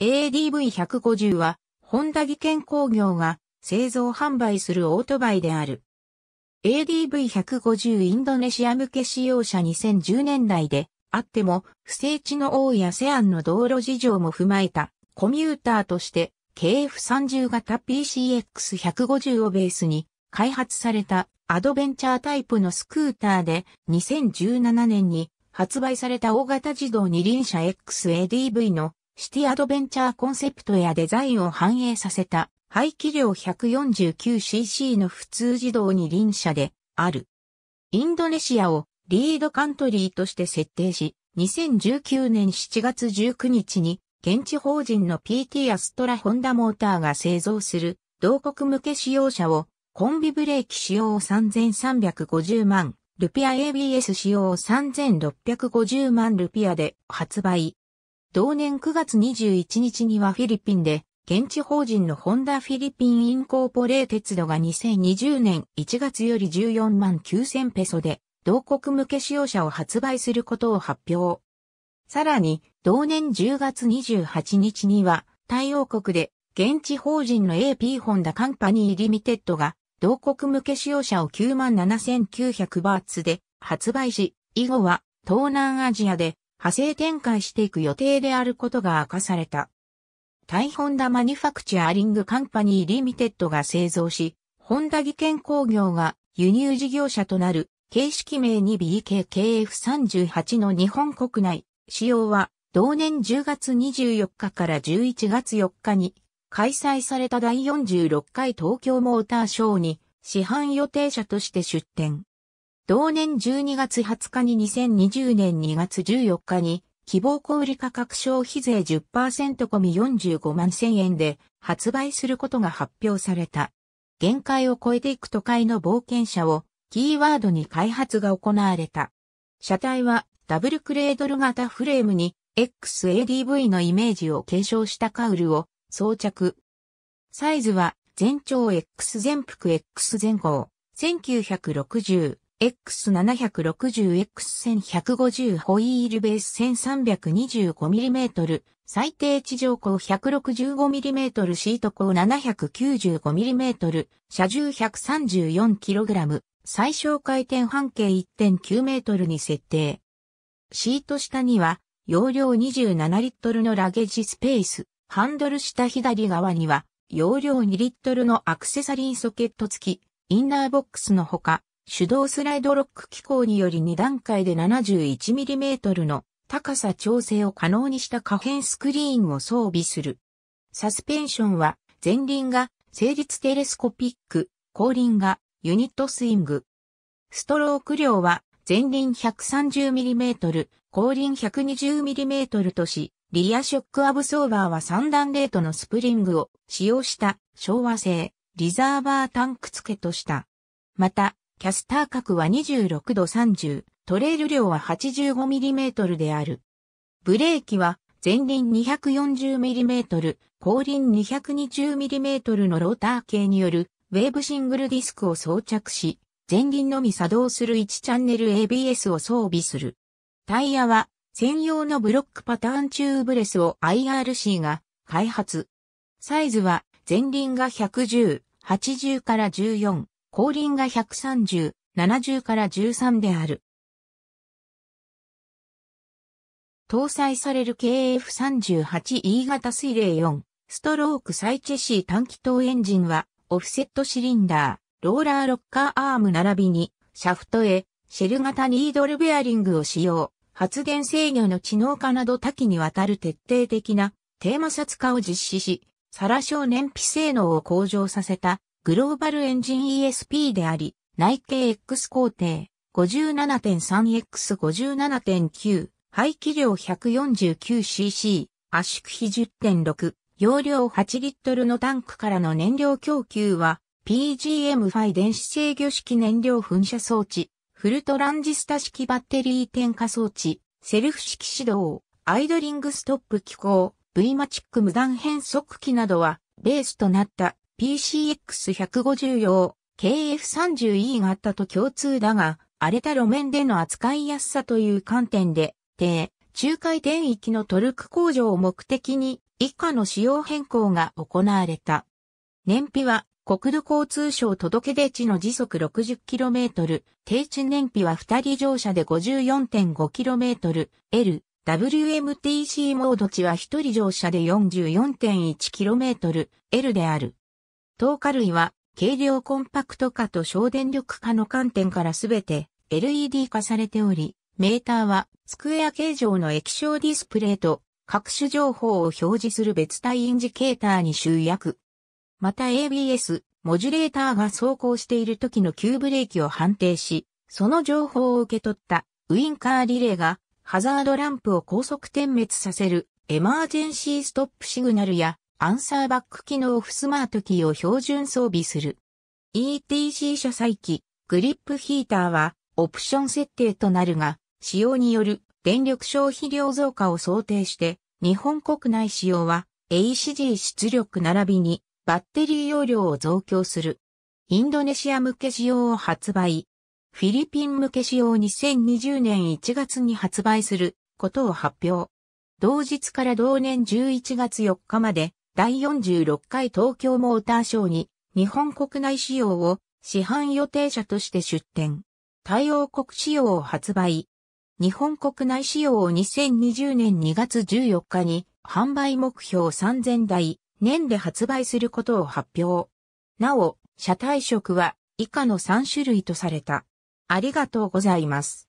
ADV150 は、ホンダ技研工業が製造販売するオートバイである。ADV150 インドネシア向け使用者2010年代であっても、不正地の多いアセアンの道路事情も踏まえたコミューターとして KF30 型 PCX150 をベースに開発されたアドベンチャータイプのスクーターで2017年に発売された大型自動二輪車 XADV のシティアドベンチャーコンセプトやデザインを反映させた、排気量 149cc の普通自動二輪車である。インドネシアをリードカントリーとして設定し、2019年7月19日に現地法人の PT アストラホンダモーターが製造する同国向け使用車をコンビブレーキ使用を3350万ルピア ABS 使用を3650万ルピアで発売。同年9月21日にはフィリピンで、現地法人のホンダフィリピンインコーポレーテ道ドが2020年1月より14万9000ペソで、同国向け使用者を発売することを発表。さらに、同年10月28日には、太陽国で、現地法人の AP ホンダカンパニーリミテッドが、同国向け使用者を97,900バーツで発売し、以後は東南アジアで派生展開していく予定であることが明かされた。タイホンダマニファクチャーリングカンパニーリミテッドが製造し、ホンダ技研工業が輸入事業者となる形式名に BKKF38 の日本国内使用は同年10月24日から11月4日に開催された第46回東京モーターショーに市販予定者として出展。同年12月20日に2020年2月14日に、希望小売価格消費税10%込み45万1000円で発売することが発表された。限界を超えていく都会の冒険者をキーワードに開発が行われた。車体はダブルクレードル型フレームに XADV のイメージを継承したカウルを装着。サイズは全長 X 全幅 X 前後1960 X760X1150 ホイールベース 1325mm、最低地上高 165mm シート高 795mm、車重 134kg、最小回転半径 1.9m に設定。シート下には、容量27リットルのラゲージスペース、ハンドル下左側には、容量2リットルのアクセサリーソケット付き、インナーボックスのほか、手動スライドロック機構により2段階で 71mm の高さ調整を可能にした可変スクリーンを装備する。サスペンションは前輪が成立テレスコピック、後輪がユニットスイング。ストローク量は前輪 130mm、後輪 120mm とし、リアショックアブソーバーは3段レートのスプリングを使用した昭和製リザーバータンク付けとした。また、キャスター角は26度30、トレイル量は 85mm である。ブレーキは前輪 240mm、後輪 220mm のローター系によるウェーブシングルディスクを装着し、前輪のみ作動する1チャンネル ABS を装備する。タイヤは専用のブロックパターンチューブレスを IRC が開発。サイズは前輪が110、80から14、後輪が130、70から13である。搭載される KF38E 型水冷4、ストロークサイチェシー短気筒エンジンは、オフセットシリンダー、ローラーロッカーアーム並びに、シャフトへ、シェル型ニードルベアリングを使用、発電制御の知能化など多岐にわたる徹底的な、低摩擦化を実施し、サラ小燃費性能を向上させたグローバルエンジン ESP であり、内径 X 工程 57.3X57.9、排気量 149cc、圧縮比10.6、容量8リットルのタンクからの燃料供給は、PGM5 電子制御式燃料噴射装置、フルトランジスタ式バッテリー点火装置、セルフ式指導、アイドリングストップ機構、V マチック無断変速機などは、ベースとなった PCX150 用 KF30E たと共通だが、荒れた路面での扱いやすさという観点で、低、中海転域のトルク向上を目的に以下の仕様変更が行われた。燃費は国土交通省届出地の時速 60km、低地燃費は2人乗車で 54.5km、L、WMTC モード値は1人乗車で 44.1km、L である。糖火類は軽量コンパクト化と省電力化の観点からすべて LED 化されており、メーターはスクエア形状の液晶ディスプレイと各種情報を表示する別体インジケーターに集約。また ABS、モジュレーターが走行している時の急ブレーキを判定し、その情報を受け取ったウインカーリレーがハザードランプを高速点滅させるエマージェンシーストップシグナルやアンサーバック機能オフスマートキーを標準装備する。ETC 車載機、グリップヒーターはオプション設定となるが、使用による電力消費量増加を想定して、日本国内使用は ACG 出力並びにバッテリー容量を増強する。インドネシア向け仕様を発売。フィリピン向け仕様2020年1月に発売することを発表。同日から同年11月4日まで第46回東京モーターショーに日本国内仕様を市販予定車として出展。対応国仕様を発売。日本国内仕様を2020年2月14日に販売目標3000台年で発売することを発表。なお、車体色は以下の3種類とされた。ありがとうございます。